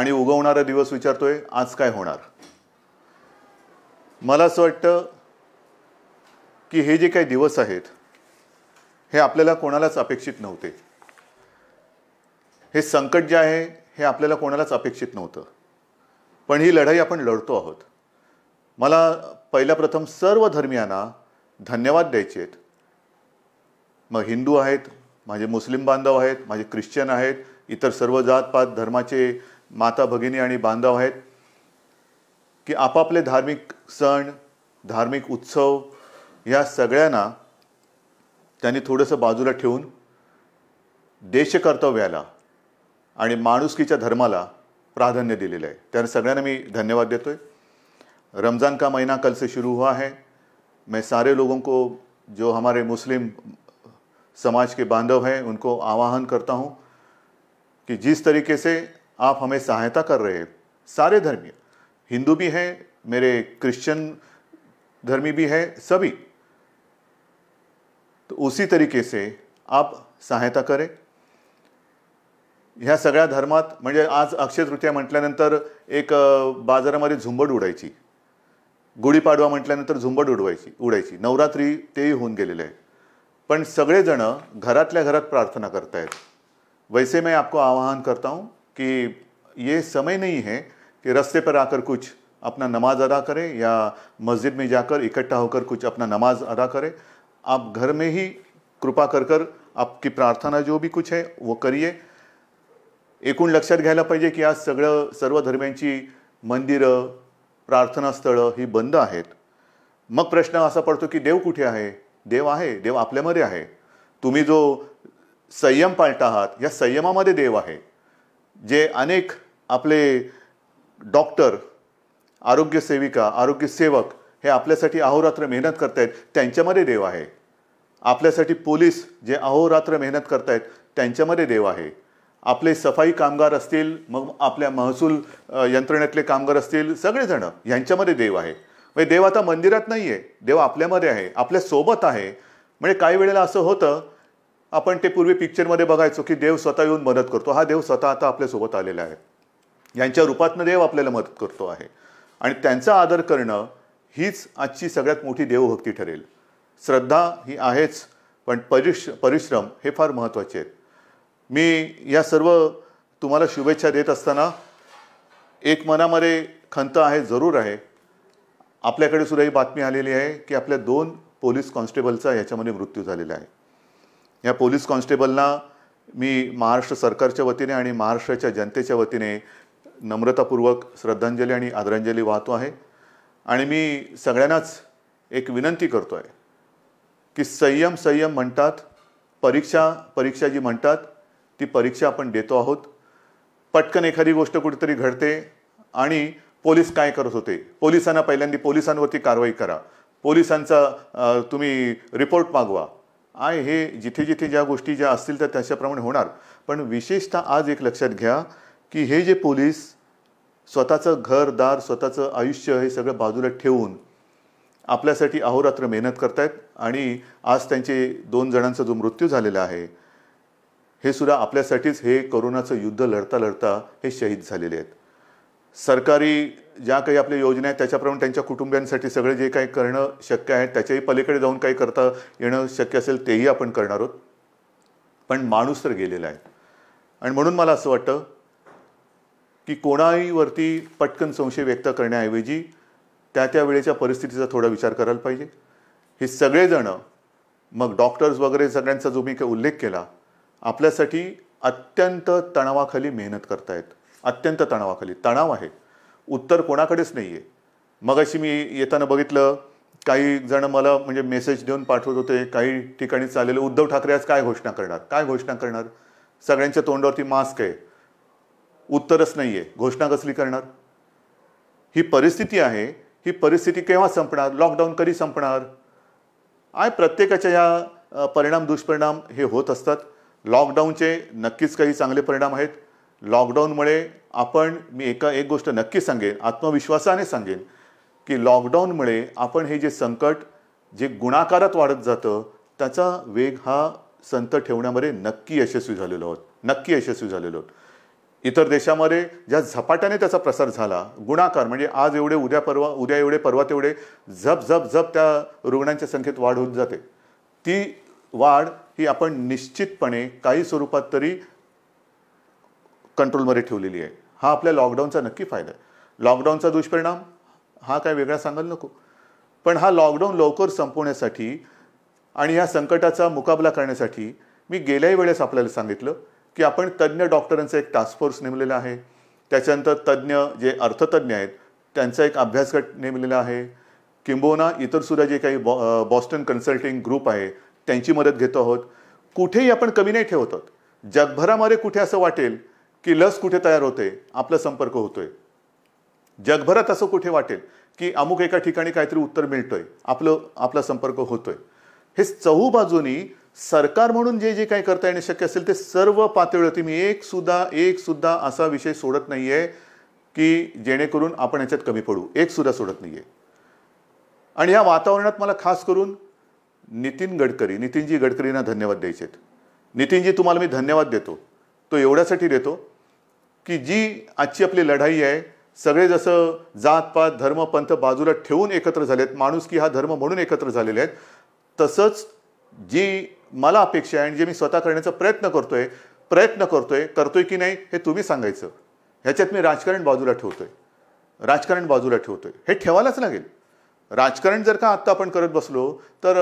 आणि उगवणारा दिवस विचारतोय आज काय होणार मला असं वाटतं की हे जे काही दिवस आहेत हे आपल्याला कोणालाच अपेक्षित नव्हते हे संकट जे आहे हे आपल्याला कोणालाच अपेक्षित नव्हतं पण ही लढाई आपण लढतो आहोत मला पहिल्या प्रथम सर्व धर्मियांना धन्यवाद द्यायचे आहेत मग हिंदू आहेत माझे मुस्लिम बांधव आहेत माझे ख्रिश्चन आहेत इतर सर्व जातपात धर्माचे माता भगिनी आणि बांधव आहेत की आपापले धार्मिक सण धार्मिक उत्सव ह्या सगळ्यांना त्यांनी थोडंसं बाजूला ठेवून देशकर्तव्याला आणि माणुसकीच्या धर्माला प्राधान्य दिलेलं आहे त्या सगळ्यांना मी धन्यवाद देतो आहे रमज़ान का महिना कलसे से शुरू हुआ है मैं सारे लोगों को जो हमारे मुस्लिम समाज के बांधव हैं उनको आवाहन करता हूँ कि जिस तरीके से आप हमें सहायता कर रहे सारे धर्मी हिंदू भी हैं मेरे क्रिश्चियन धर्मी भी हैं सभी तो उसी तरीके से आप सहायता करें ह्या सगळ्या धर्मात म्हणजे आज अक्षय तृतीया म्हटल्यानंतर एक बाजारामध्ये झुंबड उडायची गुढीपाडवा म्हटल्यानंतर झुंबड उडवायची उडायची नवरात्री तेही होऊन गेलेले आहे पण सगळेजण घरातल्या घरात प्रार्थना करतायत वैसे मैं आपको आवाहन करता हूँ कि ये समय नहीं है कि रस्ते पर आकर कुछ अपना नमाज अदा करें या मस्जिद में जाकर इकट्ठा होकर कुछ अपना नमाज अदा करें आप घर में ही कृपा कर कर आपकी प्रार्थना जो भी कुछ है वो करिए एकूण लक्षात घ्यायला पाहिजे की आज सगळं सर्व मंदिर मंदिरं प्रार्थनास्थळं ही बंद आहेत मग प्रश्न असा पडतो की देव कुठे आहे देव आहे देव आपल्यामध्ये आहे तुम्ही जो संयम पाळता आहात या संयमामध्ये देव आहे जे अनेक आपले डॉक्टर आरोग्यसेविका आरोग्यसेवक हे आपल्यासाठी अहोरात्र मेहनत करतायत त्यांच्यामध्ये देव आहे आपल्यासाठी पोलीस जे अहोरात्र मेहनत करतायत त्यांच्यामध्ये देव आहे आपले सफाई कामगार असतील मग आपल्या महसूल यंत्रणेतले कामगार असतील सगळेजण यांच्यामध्ये देव आहे म्हणजे देव आता मंदिरात नाही आहे देव आपल्यामध्ये आहे आपल्यासोबत आहे म्हणजे काही वेळेला असं होतं आपण ते पूर्वी पिक्चरमध्ये बघायचो की देव स्वतः येऊन मदत करतो हा देव स्वतः आता आपल्यासोबत आलेला आहे यांच्या रूपातनं देव आपल्याला मदत करतो आहे आणि त्यांचा आदर करणं हीच आजची सगळ्यात मोठी देवभक्ती ठरेल श्रद्धा ही आहेच पण परिश परिश्रम हे फार महत्त्वाचे आहेत मी या सर्व तुम्हाला शुभेच्छा देत असताना एक मनामध्ये खंत आहे जरूर आहे आपल्याकडे सुद्धा ही बातमी आलेली आहे की आपल्या दोन पोलीस कॉन्स्टेबलचा याच्यामध्ये मृत्यू झालेला आहे या पोलीस कॉन्स्टेबलना मी महाराष्ट्र सरकारच्या वतीने आणि महाराष्ट्राच्या जनतेच्या वतीने नम्रतापूर्वक श्रद्धांजली आणि आदरांजली वाहतो आहे आणि मी सगळ्यांनाच एक विनंती करतो आहे की संयम संयम म्हणतात परीक्षा परीक्षा जी म्हणतात ती परीक्षा आपण देतो आहोत पटकन एखादी गोष्ट कुठेतरी घडते आणि पोलीस काय करत होते पोलिसांना पहिल्यांदा पोलिसांवरती कारवाई करा पोलिसांचा तुम्ही रिपोर्ट मागवा आय हे जिथे जिथे ज्या गोष्टी ज्या असतील तर त्याच्याप्रमाणे होणार पण विशेषतः आज एक लक्षात घ्या की हे जे पोलीस स्वतःचं घरदार स्वतःचं आयुष्य हे सगळं बाजूला ठेवून आपल्यासाठी अहोरात्र मेहनत करतायत आणि आज त्यांचे दोन जणांचा जो मृत्यू झालेला आहे हे सुद्धा आपल्यासाठीच हे करोनाचं युद्ध लढता लढता हे शहीद झालेले आहेत सरकारी ज्या काही आपल्या योजना आहेत त्याच्याप्रमाणे त्यांच्या कुटुंबियांसाठी सगळे जे काही करणं शक्य आहे त्याच्याही पलीकडे जाऊन काही करता येणं शक्य असेल तेही आपण करणार आहोत पण माणूस तर गेलेला आहे आणि म्हणून मला असं वाटतं की कोणाहीवरती पटकन संशय व्यक्त करण्याऐवजी त्या त्या वेळेच्या परिस्थितीचा थोडा विचार करायला पाहिजे हे सगळेजणं मग डॉक्टर्स वगैरे सगळ्यांचा जो मी काही उल्लेख केला आपल्यासाठी अत्यंत तणावाखाली मेहनत करतायत अत्यंत तणावाखाली तणाव आहे उत्तर कोणाकडेच नाही आहे अशी मी येताना बघितलं काही जण मला म्हणजे मेसेज देऊन पाठवत होते काही ठिकाणी चाललेले उद्धव ठाकरे आज काय घोषणा करणार काय घोषणा करणार सगळ्यांच्या तोंडावरती मास्क आहे उत्तरच नाही आहे घोषणा कसली करणार ही परिस्थिती आहे ही परिस्थिती केव्हा संपणार लॉकडाऊन कधी संपणार आय प्रत्येकाच्या या परिणाम दुष्परिणाम हे होत असतात लॉकडाऊनचे नक्कीच काही चांगले परिणाम आहेत लॉकडाऊनमुळे आपण मी एका एक गोष्ट नक्की सांगेन आत्मविश्वासाने सांगेन की लॉकडाऊनमुळे आपण हे जे संकट जे गुणाकारात वाढत जातं त्याचा वेग हा संत ठेवण्यामध्ये नक्की यशस्वी झालेलो आहोत नक्की यशस्वी झालेलो आहोत इतर देशामध्ये ज्या झपाट्याने त्याचा प्रसार झाला गुणाकार म्हणजे आज एवढे उद्या परवा उद्या एवढे परवा तेवढे झप झप झप त्या रुग्णांच्या संख्येत वाढ होत जाते ती वाढ ही आपण निश्चितपणे काही स्वरूपात तरी कंट्रोलमध्ये ठेवलेली आहे हा आपल्या लॉकडाऊनचा नक्की फायदा आहे लॉकडाऊनचा दुष्परिणाम हा काय वेगळा सांगायला नको पण हा लॉकडाऊन लवकर संपवण्यासाठी आणि ह्या संकटाचा मुकाबला करण्यासाठी मी गेल्याही वेळेस आपल्याला सांगितलं की आपण तज्ज्ञ डॉक्टरांचा एक टास्क फोर्स नेमलेला आहे त्याच्यानंतर तज्ज्ञ जे अर्थतज्ञ आहेत त्यांचा एक अभ्यासगट नेमलेला आहे किंबहुना इतरसुद्धा जे काही बॉ बॉस्टन कन्सल्टिंग ग्रुप आहे त्यांची मदत घेतो आहोत कुठेही आपण कमी नाही ठेवत आहोत जगभरामध्ये कुठे असं वाटेल की लस कुठे तयार होते आपला संपर्क होतोय जगभरात असं कुठे वाटेल की अमुक एका ठिकाणी काहीतरी उत्तर मिळतोय आपलं आपला संपर्क होतोय हे बाजूनी सरकार म्हणून जे जे काही करता येणे शक्य असेल ते सर्व पातळीवरती मी एक सुद्धा एक सुद्धा असा विषय सोडत नाहीये की जेणेकरून आपण याच्यात कमी पडू एक सुद्धा सोडत नाहीये आणि या वातावरणात मला खास करून नितीन गडकरी नितीनजी गडकरींना धन्यवाद द्यायचे आहेत नितीनजी तुम्हाला मी धन्यवाद देतो तो एवढ्यासाठी देतो की जी आजची आपली लढाई आहे सगळे जसं पात धर्म पंथ बाजूला ठेवून एकत्र झाले आहेत माणूस की हा धर्म म्हणून एकत्र झालेले आहेत तसंच जी मला अपेक्षा आहे आणि जे मी स्वतः करण्याचा प्रयत्न करतोय प्रयत्न करतोय करतोय की नाही हे तुम्ही सांगायचं ह्याच्यात मी राजकारण बाजूला ठेवतोय राजकारण बाजूला ठेवतोय हे ठेवायलाच लागेल राजकारण जर का आत्ता आपण करत बसलो तर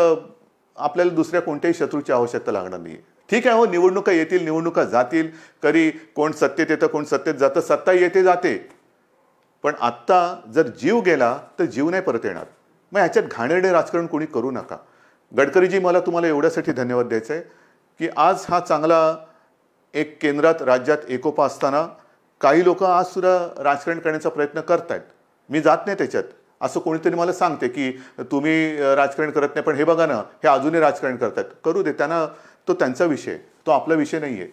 आपल्याला दुसऱ्या कोणत्याही शत्रूची आवश्यकता लागणार नाही आहे ठीक आहे हो निवडणुका येतील निवडणुका जातील कधी कोण सत्तेत येतं कोण सत्तेत जातं सत्ता येते जाते पण आत्ता जर जीव गेला तर जीव नाही परत येणार मग ह्याच्यात घाणेरडे राजकारण कोणी करू नका गडकरीजी मला तुम्हाला एवढ्यासाठी धन्यवाद द्यायचा आहे की आज हा चांगला एक केंद्रात राज्यात एकोपा असताना काही लोक सुद्धा राजकारण करण्याचा प्रयत्न करत आहेत मी जात नाही त्याच्यात असं कोणीतरी मला सांगते की तुम्ही राजकारण करत नाही पण हे बघा ना हे अजूनही राजकारण करतात करू दे त्यांना तो त्यांचा विषय तो आपला विषय नाही आहे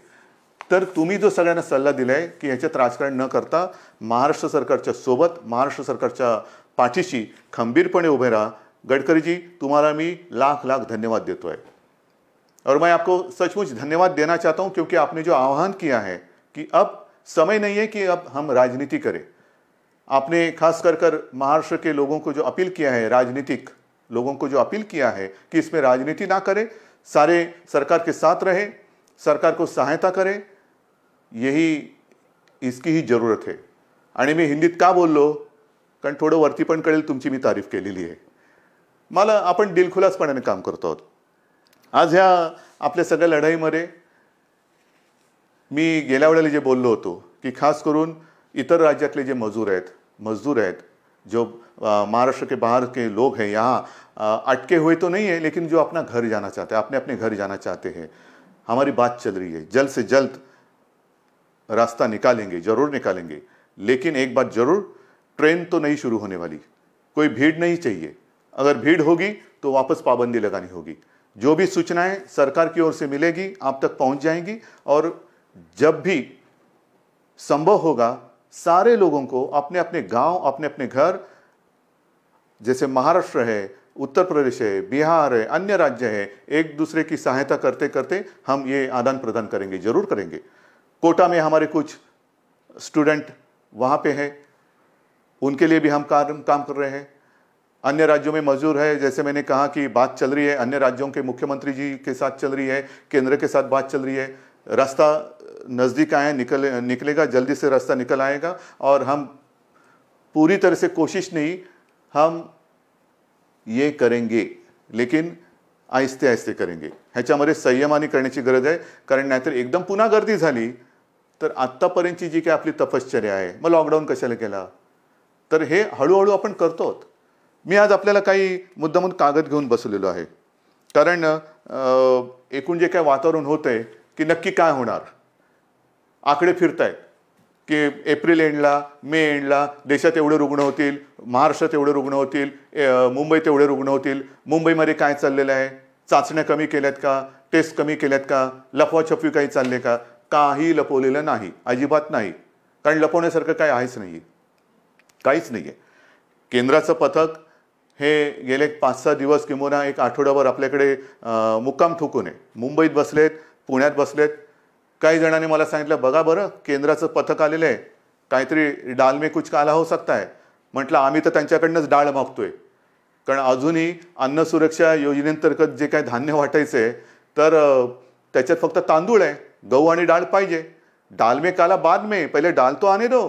तर तुम्ही जो सगळ्यांना सल्ला दिला आहे की याच्यात राजकारण न करता महाराष्ट्र सरकारच्या सोबत महाराष्ट्र सरकारच्या पाठीशी खंबीरपणे उभे राहा गडकरीजी तुम्हारा मैं लाख लाख धन्यवाद देता है और मैं आपको सचमुच धन्यवाद देना चाहता हूं क्योंकि आपने जो आह्वान किया है कि अब समय नहीं है कि अब हम राजनीति करें आपने खास कर कर महाराष्ट्र के लोगों को जो अपील किया है राजनीतिक लोगों को जो अपील किया है कि इसमें राजनीति ना करें सारे सरकार के साथ रहे सरकार को सहायता करे यही इसकी ही जरूरत आहे आणि मी हिंदीत का बोललो कारण थोडं वरती पण कळेल तुमची मी तारीफ केलेली आहे मला आपण दिलखुलासपणाने काम करतो आहोत आज ह्या आपल्या सगळ्या लढाईमध्ये मी गेल्या वेळेला जे बोललो होतो की खास करून इतर राज्यातले जे मजूर आहेत मजदूर आहेत जो महाराष्ट्र के बाहर के लोग हैं यहाँ अटके हुए तो नहीं है लेकिन जो अपना घर जाना चाहते हैं अपने अपने घर जाना चाहते हैं हमारी बात चल रही है जल्द से जल्द रास्ता निकालेंगे ज़रूर निकालेंगे लेकिन एक बात ज़रूर ट्रेन तो नहीं शुरू होने वाली कोई भीड़ नहीं चाहिए अगर भीड़ होगी तो वापस पाबंदी लगानी होगी जो भी सूचनाएं सरकार की ओर से मिलेगी आप तक पहुंच जाएंगी और जब भी संभव होगा सारे लोगों को अपने अपने गांव अपने अपने घर जैसे महाराष्ट्र है उत्तर प्रदेश है बिहार है अन्य राज्य है एक दूसरे की सहायता करते करते हम ये आदान प्रदान करेंगे जरूर करेंगे कोटा में हमारे कुछ स्टूडेंट वहाँ पे हैं उनके लिए भी हम काम काम कर रहे हैं अन्य राज्यों में मजदूर है जैसे मैंने कहा कि बात चल रही है अन्य राज्यों के मुख्यमंत्री जी के साथ चल रही है केंद्र के साथ बात चल रही है रास्ता नज़दीक आए निकले निकलेगा जल्दी से रास्ता निकल आएगा और हम पूरी तरह से कोशिश नहीं हम ये करेंगे लेकिन आहिस्ते आहिस्ते करेंगे ह्याच्यामध्ये संयमाने करण्याची गरज आहे कारण नाहीतर एकदम पुन्हा गर्दी झाली तर आत्तापर्यंतची जी काय आपली तपश्चर्या आहे मग लॉकडाऊन कशाला केला तर हे हळूहळू आपण करतो मी आज आपल्याला काही मुद्दामून कागद घेऊन बसलेलो आहे कारण एकूण जे काय वातावरण होत आहे की नक्की काय होणार आकडे फिरत आहेत की एप्रिल एंडला मे एंडला देशात एवढे रुग्ण होतील महाराष्ट्रात एवढे रुग्ण होतील मुंबईत एवढे रुग्ण होतील मुंबईमध्ये काय चाललेलं आहे चाचण्या कमी केल्यात का टेस्ट कमी केल्यात का लफवाछफवी काही चालले का काही लपवलेलं नाही अजिबात नाही कारण लपवण्यासारखं काही आहेच नाही काहीच नाही आहे केंद्राचं पथक हे गेले पाच सहा दिवस किमोना एक आठवड्यावर आपल्याकडे मुक्काम ठोकून आहे मुंबईत बसलेत पुण्यात बसलेत काही जणांनी मला सांगितलं बघा बरं केंद्राचं पथक आलेलं आहे काहीतरी डालमे मे कुछ आला हो सकता है म्हटलं आम्ही तर त्यांच्याकडनंच डाळ मागतोय कारण अजूनही अन्न सुरक्षा योजनेंतर्गत जे काही धान्य वाटायचं आहे तर त्याच्यात फक्त तांदूळ आहे गहू आणि डाळ पाहिजे डाळमे काला बाद मे पहिले डाळ तो आणि दो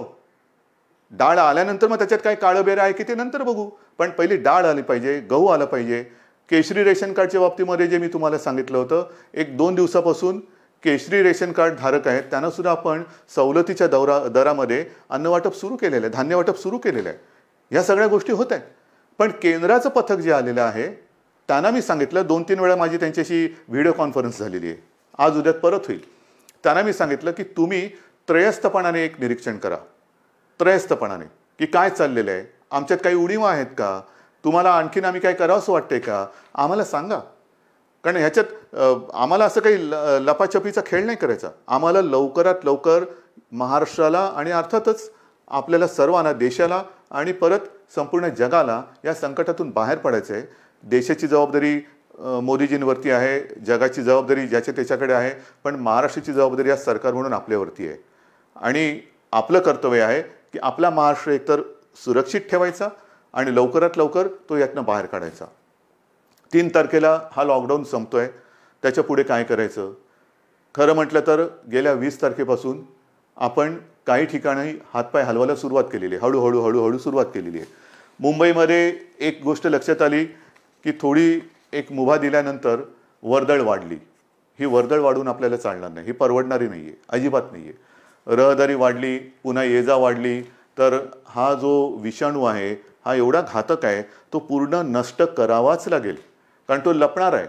डाळ आल्यानंतर मग त्याच्यात काही काळं बेरं आहे की ते नंतर बघू पण पहिली डाळ आली पाहिजे गहू आला पाहिजे केशरी रेशन कार्डच्या बाबतीमध्ये जे मी तुम्हाला सांगितलं होतं एक दोन दिवसापासून केशरी रेशन कार्ड धारक आहेत त्यांना सुद्धा आपण सवलतीच्या दौरा दरामध्ये अन्न वाटप सुरू केलेलं आहे धान्य वाटप सुरू केलेलं आहे ह्या सगळ्या गोष्टी होत आहेत पण केंद्राचं पथक जे आलेलं आहे त्यांना मी सांगितलं दोन तीन वेळा माझी त्यांच्याशी व्हिडिओ कॉन्फरन्स झालेली आहे आज उद्यात परत होईल त्यांना मी सांगितलं की तुम्ही त्रयस्थपणाने एक निरीक्षण करा त्रयस्थपणाने की काय चाललेलं आहे आमच्यात काही उणीवा आहेत का तुम्हाला आणखीन आम्ही काय असं वाटतंय का आम्हाला सांगा कारण ह्याच्यात आम्हाला असं काही ल लपाछपीचा खेळ नाही करायचा आम्हाला लवकरात लवकर महाराष्ट्राला आणि अर्थातच आपल्याला सर्वांना देशाला आणि परत संपूर्ण जगाला या संकटातून बाहेर पडायचं आहे देशाची जबाबदारी मोदीजींवरती आहे जगाची जबाबदारी ज्याच्या त्याच्याकडे आहे पण महाराष्ट्राची जबाबदारी या सरकार म्हणून आपल्यावरती आहे आणि आपलं कर्तव्य आहे की आपला महाराष्ट्र एकतर सुरक्षित ठेवायचा आणि लवकरात लवकर तो यातनं बाहेर काढायचा तीन तारखेला हा लॉकडाऊन संपतो आहे त्याच्या पुढे काय करायचं खरं म्हटलं तर गेल्या वीस तारखेपासून आपण काही ठिकाणी हातपाय हलवायला सुरुवात केलेली आहे हळूहळू हळूहळू सुरुवात केलेली आहे मुंबईमध्ये एक गोष्ट लक्षात आली की थोडी एक मुभा दिल्यानंतर वर्दळ वाढली ही वर्दळ वाढून आपल्याला चालणार नाही ही परवडणारी नाही आहे अजिबात नाही आहे रहदारी वाढली पुन्हा ये जा वाढली तर हा जो विषाणू आहे हा एवढा घातक आहे तो पूर्ण नष्ट करावाच लागेल कारण तो लपणार आहे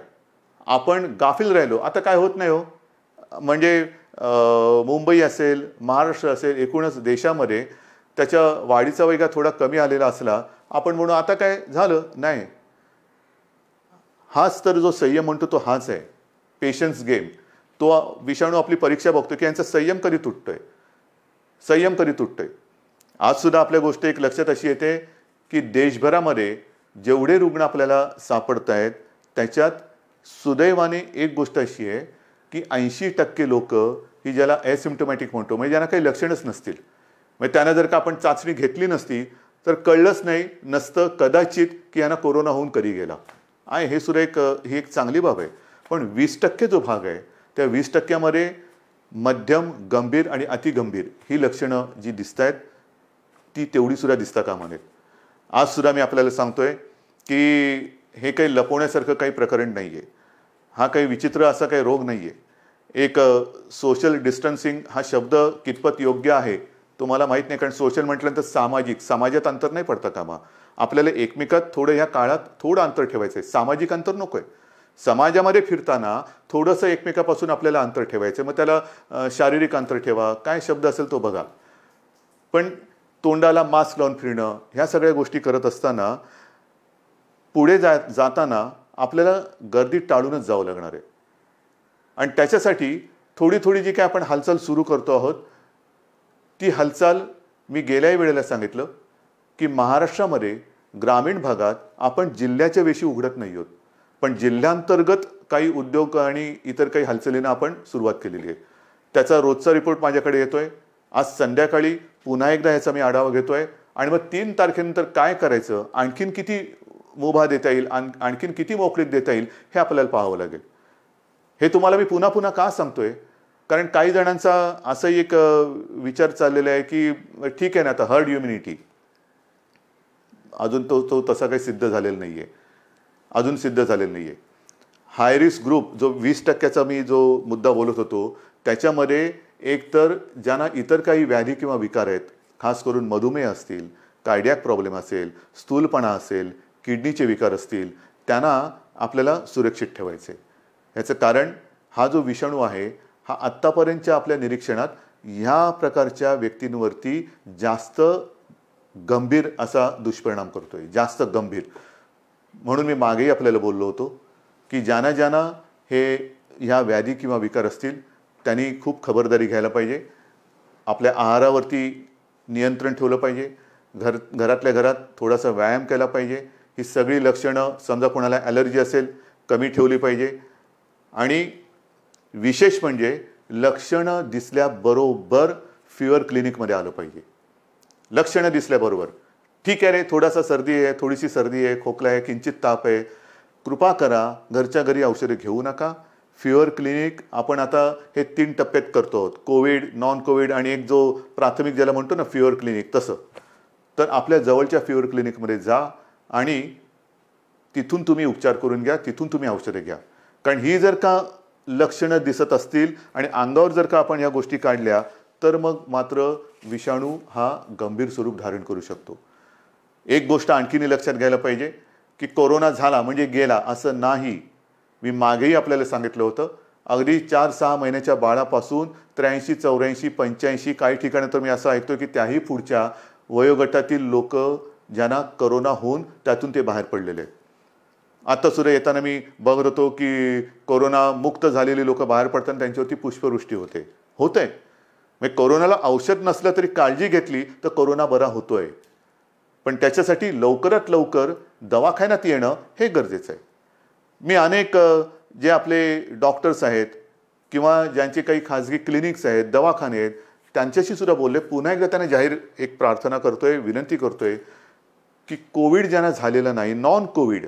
आपण गाफील राहिलो आता काय होत नाही हो म्हणजे मुंबई असेल महाराष्ट्र असेल एकूणच देशामध्ये त्याच्या वाढीचा वेग थोडा कमी आलेला असला आपण म्हणू आता काय झालं नाही हाच तर जो संयम म्हणतो तो हाच आहे पेशन्स गेम तो विषाणू आपली परीक्षा बघतो की यांचा संयम कधी तुटतोय संयम कधी तुटतोय आजसुद्धा आपल्या गोष्ट एक लक्षात अशी येते की देशभरामध्ये जेवढे रुग्ण आपल्याला सापडत आहेत त्याच्यात सुदैवाने एक गोष्ट अशी आहे की ऐंशी टक्के लोक ही ज्याला असिम्टोमॅटिक म्हणतो म्हणजे ज्यांना काही लक्षणच नसतील म्हणजे त्यांना जर का आपण चाचणी घेतली नसती तर कळलंच नाही नसतं कदाचित की यांना कोरोना होऊन कधी गेला आहे हे सुद्धा एक ही एक चांगली बाब आहे पण वीस टक्के जो भाग आहे त्या वीस टक्क्यामध्ये मध्यम गंभीर आणि अतिगंभीर ही लक्षणं जी दिसत आहेत ती सुद्धा दिसता कामा आज सुद्धा मी आपल्याला सांगतोय की हे काही लपवण्यासारखं काही प्रकरण नाही आहे हा काही विचित्र असा काही रोग नाही आहे एक सोशल डिस्टन्सिंग हा शब्द कितपत योग्य आहे तो मला माहीत नाही कारण सोशल म्हटल्यानंतर सामाजिक समाजात अंतर नाही पडतं कामा आपल्याला एकमेकात थोडं ह्या काळात थोडं अंतर ठेवायचं आहे सामाजिक अंतर नको आहे समाजामध्ये फिरताना थोडंसं एकमेकापासून आपल्याला अंतर ठेवायचं मग त्याला शारीरिक अंतर ठेवा काय शब्द असेल तो बघा पण तोंडाला मास्क लावून फिरणं ह्या सगळ्या गोष्टी करत असताना पुढे जा जाताना आपल्याला गर्दी टाळूनच जावं लागणार आहे आणि त्याच्यासाठी थोडी थोडी जी काय आपण हालचाल सुरू करतो आहोत ती हालचाल मी गेल्याही वेळेला सांगितलं की महाराष्ट्रामध्ये ग्रामीण भागात आपण जिल्ह्याच्या वेशी उघडत नाही आहोत पण जिल्ह्यांतर्गत काही उद्योग आणि इतर काही हालचालींना आपण सुरुवात केलेली आहे त्याचा रोजचा रिपोर्ट माझ्याकडे येतोय आज संध्याकाळी पुन्हा एकदा ह्याचा मी आढावा घेतो आहे आणि मग तीन तारखेनंतर काय करायचं आणखीन किती मुभा देता येईल आणखीन किती मोकळीत देता येईल हे आपल्याला पाहावं लागेल हे तुम्हाला मी पुन्हा पुन्हा का सांगतोय कारण काही जणांचा असंही एक विचार चाललेला आहे की ठीक आहे ना आता हर्ड इम्युनिटी अजून तो तो तसा काही सिद्ध झालेला नाही आहे अजून सिद्ध झालेला नाही आहे हाय ग्रुप जो वीस टक्क्याचा मी जो मुद्दा बोलत होतो त्याच्यामध्ये एकतर ज्यांना इतर काही व्याधी किंवा विकार आहेत खास करून मधुमेह असतील कार्डियाक प्रॉब्लेम असेल स्थूलपणा असेल किडनीचे विकार असतील त्यांना आपल्याला सुरक्षित ठेवायचे याचं कारण हा जो विषाणू आहे हा आत्तापर्यंतच्या आपल्या निरीक्षणात ह्या प्रकारच्या व्यक्तींवरती जास्त गंभीर असा दुष्परिणाम करतो आहे जास्त गंभीर म्हणून मी मागेही आपल्याला बोललो होतो की ज्यांना ज्यांना हे ह्या व्याधी किंवा विकार असतील त्यांनी खूप खबरदारी घ्यायला पाहिजे आपल्या आहारावरती नियंत्रण ठेवलं पाहिजे घर घरातल्या घरात थोडासा व्यायाम केला पाहिजे ही सगळी लक्षणं समजा कोणाला ॲलर्जी असेल कमी ठेवली पाहिजे आणि विशेष म्हणजे लक्षणं दिसल्याबरोबर फिवर क्लिनिकमध्ये आलं पाहिजे लक्षणं दिसल्याबरोबर ठीक आहे रे थोडासा सर्दी आहे थोडीशी सर्दी आहे खोकला आहे किंचित ताप आहे कृपा करा घरच्या घरी औषधे घेऊ नका फिवर क्लिनिक आपण आता हे तीन टप्प्यात करतो आहोत कोविड नॉन कोविड आणि एक जो प्राथमिक ज्याला म्हणतो ना फिवर क्लिनिक तसं तर आपल्या जवळच्या फिवर क्लिनिकमध्ये जा आणि तिथून तुम्ही उपचार करून घ्या तिथून तुम्ही औषधे घ्या कारण ही जर का लक्षणं दिसत असतील आणि अंगावर जर का आपण या गोष्टी काढल्या तर मग मात्र विषाणू हा गंभीर स्वरूप धारण करू शकतो एक गोष्ट आणखीने लक्षात घ्यायला पाहिजे की कोरोना झाला म्हणजे गेला असं नाही मी मागेही आपल्याला सांगितलं होतं अगदी चार सहा महिन्याच्या बाळापासून त्र्याऐंशी चौऱ्याऐंशी पंच्याऐंशी काही ठिकाणी तर मी असं ऐकतो की त्याही पुढच्या वयोगटातील लोक ज्यांना करोना होऊन त्यातून ते बाहेर पडलेले आहेत आता सुद्धा येताना मी बघत होतो की कोरोना मुक्त झालेली लोक बाहेर पडताना त्यांच्यावरती पुष्पवृष्टी होते होते म्हणजे कोरोनाला औषध नसलं तरी काळजी घेतली तर कोरोना बरा होतोय पण त्याच्यासाठी लवकरात लवकर दवाखान्यात येणं हे गरजेचं आहे मी अनेक जे आपले डॉक्टर्स आहेत किंवा ज्यांचे काही खाजगी क्लिनिक्स आहेत दवाखाने आहेत त्यांच्याशी सुद्धा बोलले पुन्हा एकदा त्यांना जाहीर एक प्रार्थना करतोय विनंती करतोय की कोविड ज्यांना झालेलं नाही नॉन कोविड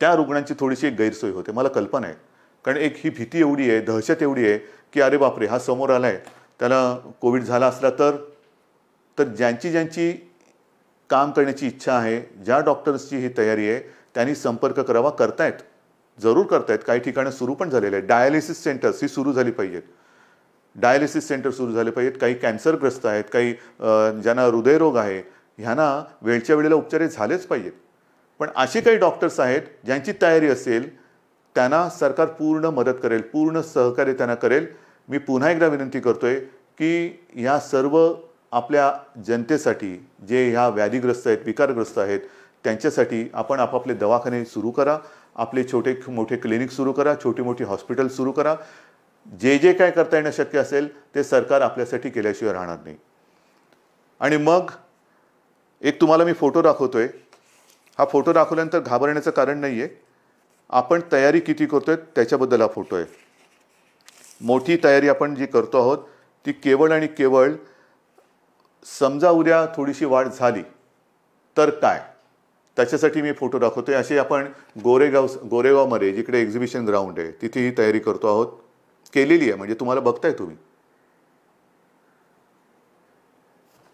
त्या रुग्णांची थोडीशी एक गैरसोय होते मला कल्पना आहे कारण एक ही भीती एवढी आहे दहशत एवढी आहे की अरे बापरे हा समोर आला आहे त्याला कोविड झाला असला तर तर ज्यांची ज्यांची काम करण्याची इच्छा आहे ज्या डॉक्टर्सची ही तयारी आहे त्यांनी संपर्क करावा करतायत जरूर करतायत काही ठिकाणं सुरू पण झालेले आहे डायलिसिस सेंटर्स ही सुरू झाली पाहिजेत डायलिसिस सेंटर सुरू झाले पाहिजेत काही कॅन्सरग्रस्त आहेत काही ज्यांना हृदयरोग आहे ह्यांना वेळच्या वेळेला उपचार झालेच पाहिजेत पण असे काही डॉक्टर्स आहेत ज्यांची तयारी असेल त्यांना सरकार पूर्ण मदत करेल पूर्ण सहकार्य त्यांना करेल मी पुन्हा एकदा विनंती करतोय की ह्या सर्व आपल्या जनतेसाठी जे ह्या व्याधीग्रस्त आहेत विकारग्रस्त आहेत त्यांच्यासाठी आपण आपापले दवाखाने सुरू करा आपले छोटे मोठे क्लिनिक सुरू करा छोटी मोठी हॉस्पिटल सुरू करा जे जे काय करता येणं शक्य असेल ते सरकार आपल्यासाठी केल्याशिवाय राहणार नाही आणि मग एक तुम्हाला मी फोटो दाखवतो आहे हा फोटो दाखवल्यानंतर घाबरण्याचं कारण नाही आहे आपण तयारी किती करतोय त्याच्याबद्दल हा फोटो आहे मोठी तयारी आपण जी करतो आहोत ती केवळ आणि केवळ समजा उद्या थोडीशी वाढ झाली तर काय त्याच्यासाठी मी फोटो दाखवतो आहे असे आपण गोरेगाव गोरेगावमध्ये जिकडे एक्झिबिशन ग्राउंड आहे तिथे ही तयारी करतो आहोत केलेली आहे म्हणजे तुम्हाला बघताय तुम्ही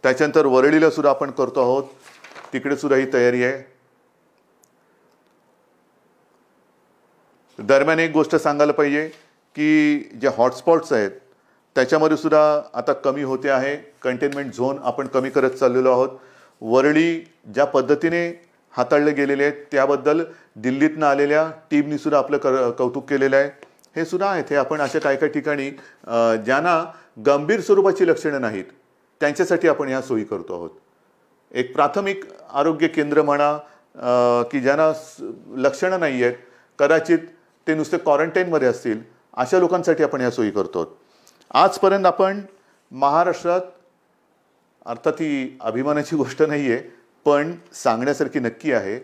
त्याच्यानंतर वरळीला सुद्धा आपण करतो आहोत तिकडे सुद्धा ही तयारी आहे दरम्यान एक गोष्ट सांगायला पाहिजे की जे हॉटस्पॉट्स आहेत त्याच्यामध्ये सुद्धा आता कमी होते आहे कंटेनमेंट झोन आपण कमी करत चाललेलो आहोत वरळी ज्या पद्धतीने हाताळले गेलेले आहेत त्याबद्दल दिल्लीतनं आलेल्या टीमनी सुद्धा आपलं क कौतुक केलेलं आहे हे सुद्धा आहेत हे आपण अशा काय काय ठिकाणी ज्यांना गंभीर स्वरूपाची लक्षणं नाहीत त्यांच्यासाठी आपण ह्या सोयी करतो आहोत एक प्राथमिक आरोग्य केंद्र म्हणा की ज्यांना लक्षणं नाही आहेत कदाचित ते नुसते क्वारंटाईनमध्ये असतील अशा लोकांसाठी आपण ह्या सोयी करतो आहोत आजपर्यंत आपण महाराष्ट्रात अर्थात ही अभिमानाची गोष्ट नाही आहे पण सांगण्यासारखी नक्की आहे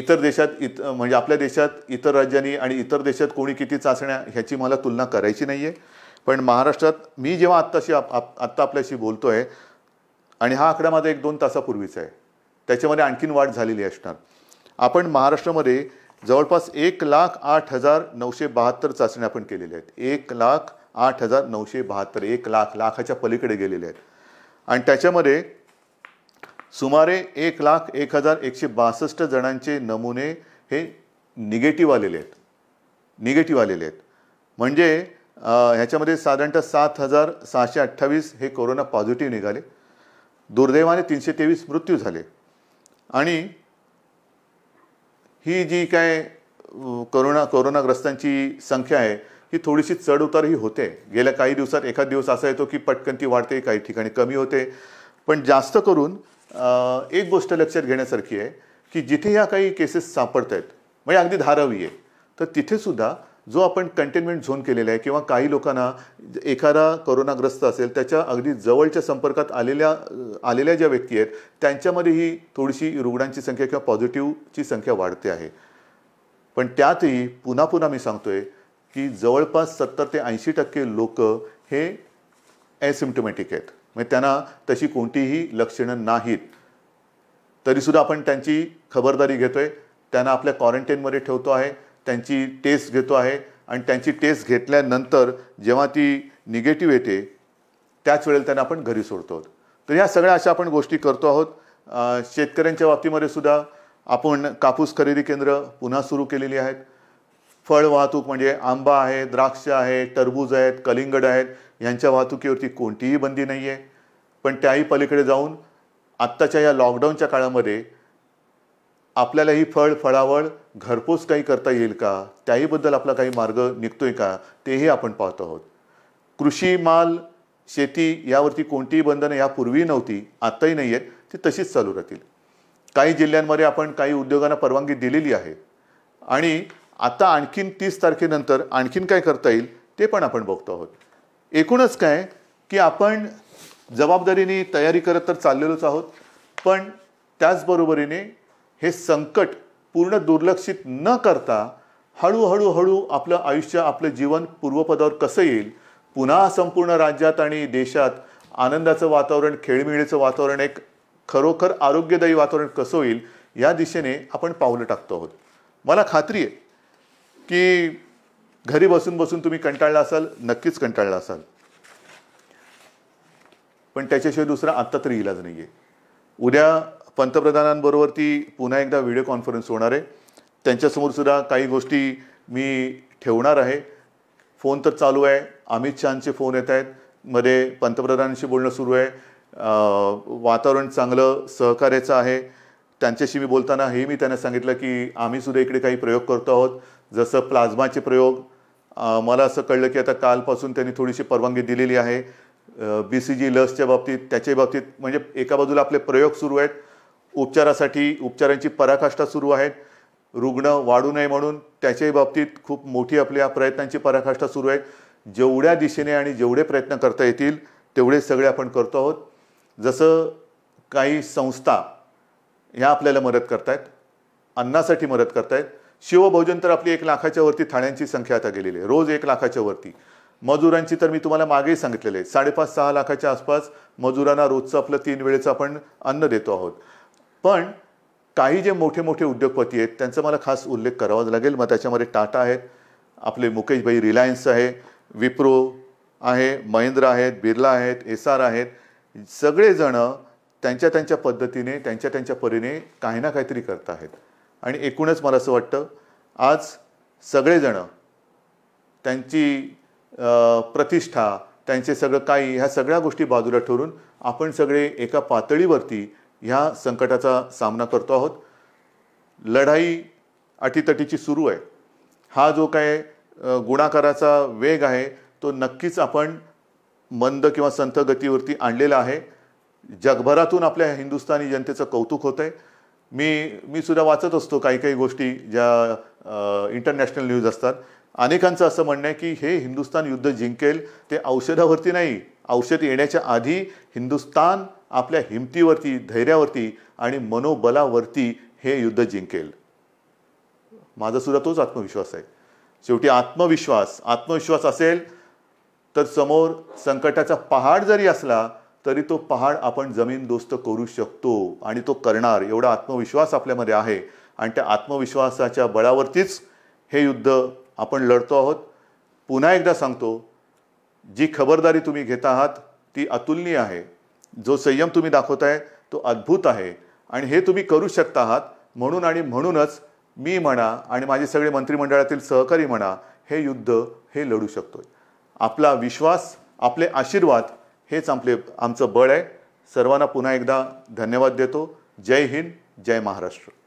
इतर देशात इत म्हणजे आपल्या देशात इतर राज्यांनी आणि इतर देशात कोणी किती चाचण्या ह्याची मला तुलना करायची नाही आहे पण महाराष्ट्रात मी जेव्हा आत्ताशी आप आत्ता आपल्याशी बोलतो आहे आणि हा आकडा माझा एक दोन तासापूर्वीचा आहे त्याच्यामध्ये आणखीन वाढ झालेली असणार आपण महाराष्ट्रामध्ये जवळपास एक लाख आठ हजार नऊशे बहात्तर चाचण्या आपण केलेल्या आहेत एक लाख आठ हजार नऊशे बहात्तर एक लाख लाखाच्या पलीकडे गेलेले आहेत आणि त्याच्यामध्ये सुमारे एक लाख एक हजार एकशे बासष्ट जणांचे नमुने हे निगेटिव्ह आलेले आहेत निगेटिव्ह आलेले आहेत म्हणजे ह्याच्यामध्ये साधारणतः सात हजार सहाशे अठ्ठावीस हे कोरोना पॉझिटिव्ह निघाले दुर्दैवाने तीनशे तेवीस मृत्यू झाले आणि ही जी काय कोरोना कोरोनाग्रस्तांची संख्या आहे ही थोडीशी चढउतार ही होते गेल्या काही दिवसात एखाद दिवस असा येतो की पटकन ती वाढते काही ठिकाणी कमी होते पण जास्त करून एक गोष्ट लक्षात घेण्यासारखी आहे की जिथे ह्या काही केसेस सापडत आहेत म्हणजे अगदी धारावी आहे तर तिथेसुद्धा जो आपण कंटेनमेंट झोन केलेला आहे किंवा काही लोकांना एखादा करोनाग्रस्त असेल त्याच्या अगदी जवळच्या संपर्कात आलेल्या आलेल्या ज्या व्यक्ती आहेत त्यांच्यामध्ये ही थोडीशी रुग्णांची संख्या किंवा पॉझिटिव्हची संख्या वाढते आहे पण त्यातही पुन्हा पुन्हा मी सांगतोय की जवळपास सत्तर ते ऐंशी टक्के लोक हे ॲसिम्टोमॅटिक आहेत म्हणजे त्यांना तशी कोणतीही लक्षणं नाहीत तरीसुद्धा आपण त्यांची खबरदारी घेतोय त्यांना आपल्या क्वारंटाईनमध्ये ठेवतो आहे त्यांची टेस्ट घेतो आहे आणि त्यांची टेस्ट घेतल्यानंतर जेव्हा ती निगेटिव्ह येते त्याच वेळेला त्यांना आपण घरी सोडतो आहोत तर ह्या सगळ्या अशा आपण गोष्टी करतो आहोत शेतकऱ्यांच्या बाबतीमध्ये सुद्धा आपण कापूस खरेदी केंद्र पुन्हा सुरू केलेली आहेत फळ वाहतूक म्हणजे आंबा आहे द्राक्ष आहे टरबूज आहेत कलिंगड आहेत ह्यांच्या वाहतुकीवरती कोणतीही बंदी नाही आहे पण त्याही पलीकडे जाऊन आत्ताच्या या लॉकडाऊनच्या काळामध्ये आपल्याला ही फळ फळावळ घरपोच काही करता येईल का त्याहीबद्दल आपला काही मार्ग निघतोय का तेही आपण पाहतो आहोत कृषी माल शेती यावरती कोणतीही बंधनं यापूर्वी नव्हती आत्ताही नाही आहेत ती तशीच चालू राहतील काही जिल्ह्यांमध्ये आपण काही उद्योगांना परवानगी दिलेली आहे आणि आता आणखीन तीस तारखेनंतर आणखीन काय करता येईल ते पण आपण बघतो आहोत एकूणच काय की आपण जबाबदारीने तयारी करत तर चाललेलोच आहोत पण त्याचबरोबरीने हे संकट पूर्ण दुर्लक्षित न करता हळूहळू हळू आपलं आयुष्य आपलं जीवन पूर्वपदावर कसं येईल पुन्हा संपूर्ण राज्यात आणि देशात आनंदाचं वातावरण खेळमिळीचं वातावरण एक खरोखर आरोग्यदायी वातावरण कसं होईल या दिशेने आपण पावलं टाकतो आहोत मला खात्री आहे की घरी बसून बसून तुम्ही कंटाळला असाल नक्कीच कंटाळला असाल पण त्याच्याशिवाय दुसरा आत्ता तरी इलाज नाही आहे उद्या पंतप्रधानांबरोबर ती पुन्हा एकदा व्हिडिओ कॉन्फरन्स होणार आहे त्यांच्यासमोर सुद्धा काही गोष्टी मी ठेवणार आहे फोन तर चालू आहे अमित शहाचे फोन येत आहेत मध्ये पंतप्रधानांशी बोलणं सुरू आहे वातावरण चांगलं सहकार्याचं आहे त्यांच्याशी मी बोलताना हे मी त्यांना सांगितलं की आम्हीसुद्धा इकडे काही प्रयोग करतो आहोत जसं प्लाझ्माचे प्रयोग मला असं कळलं की आता कालपासून त्यांनी थोडीशी परवानगी दिलेली आहे बी सी जी लसच्या बाबतीत त्याच्या बाबतीत म्हणजे एका बाजूला आपले प्रयोग सुरू आहेत उपचारासाठी उपचारांची पराकाष्ठा सुरू आहेत रुग्ण वाढू नये म्हणून त्याच्याही बाबतीत खूप मोठी आपल्या प्रयत्नांची पराकाष्ठा सुरू आहे जेवढ्या दिशेने आणि जेवढे प्रयत्न करता येतील तेवढे सगळे आपण करतो आहोत जसं काही संस्था ह्या आपल्याला मदत करतायत अन्नासाठी मदत करतायत शिवभोजन तर आपली एक लाखाच्या वरती ठाण्यांची संख्या आता गेलेली आहे रोज एक लाखाच्या वरती मजुरांची तर मी तुम्हाला मागेही सांगितलेलं आहे साडेपाच सहा लाखाच्या आसपास मजुरांना रोजचं आपलं तीन वेळेचं आपण अन्न देतो आहोत पण काही जे मोठे मोठे उद्योगपती आहेत त्यांचा मला खास उल्लेख करावा लागेल मग त्याच्यामध्ये टाटा आहेत आपले मुकेशभाई रिलायन्स आहे विप्रो आहे महिंद्रा आहेत बिर्ला आहेत एस आर आहेत सगळेजणं त्यांच्या त्यांच्या पद्धतीने त्यांच्या त्यांच्या परीने काही ना काहीतरी करत आहेत आणि एकूणच मला असं वाटतं आज सगळेजणं त्यांची प्रतिष्ठा त्यांचे सगळं काही ह्या सगळ्या गोष्टी बाजूला ठरून आपण सगळे एका पातळीवरती ह्या संकटाचा सामना करतो आहोत लढाई अटीतटीची सुरू आहे हा जो काय गुणाकाराचा वेग आहे तो नक्कीच आपण मंद किंवा संथ गतीवरती आणलेला आहे जगभरातून आपल्या हिंदुस्थानी जनतेचं कौतुक होतं आहे मी मी सुद्धा वाचत असतो काही काही गोष्टी ज्या इंटरनॅशनल न्यूज असतात अनेकांचं असं म्हणणं आहे की हे हिंदुस्थान युद्ध जिंकेल ते औषधावरती नाही औषध येण्याच्या आधी हिंदुस्तान आपल्या हिमतीवरती धैर्यावरती आणि मनोबलावरती हे युद्ध जिंकेल माझा सुद्धा तोच आत्मविश्वास आहे शेवटी आत्मविश्वास आत्मविश्वास असेल तर समोर संकटाचा पहाड जरी असला तरी तो पहाड आपण जमीनदोस्त करू शकतो आणि तो करणार एवढा आत्मविश्वास आपल्यामध्ये आहे आणि त्या आत्मविश्वासाच्या बळावरतीच हे युद्ध आपण लढतो आहोत पुन्हा एकदा सांगतो जी खबरदारी तुम्ही घेत आहात ती अतुलनीय आहे जो संयम तुम्ही दाखवत आहे तो अद्भुत आहे आणि हे तुम्ही करू शकता आहात म्हणून आणि म्हणूनच मी म्हणा आणि माझे सगळे मंत्रिमंडळातील सहकारी म्हणा हे युद्ध हे लढू शकतो आपला विश्वास आपले आशीर्वाद हेच आपले आमचं बळ आहे सर्वांना पुन्हा एकदा धन्यवाद देतो जय हिंद जय महाराष्ट्र